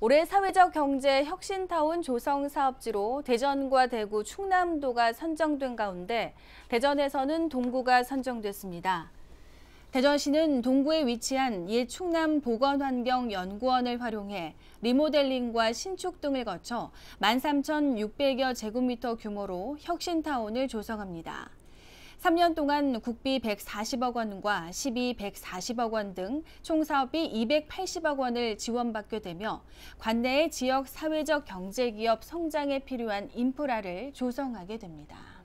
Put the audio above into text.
올해 사회적 경제 혁신타운 조성 사업지로 대전과 대구, 충남도가 선정된 가운데 대전에서는 동구가 선정됐습니다. 대전시는 동구에 위치한 옛 충남 보건환경연구원을 활용해 리모델링과 신축 등을 거쳐 13,600여 제곱미터 규모로 혁신타운을 조성합니다. 3년 동안 국비 140억 원과 시비 140억 원 등 총 사업비 280억 원을 지원받게 되며 관내의 지역 사회적 경제기업 성장에 필요한 인프라를 조성하게 됩니다.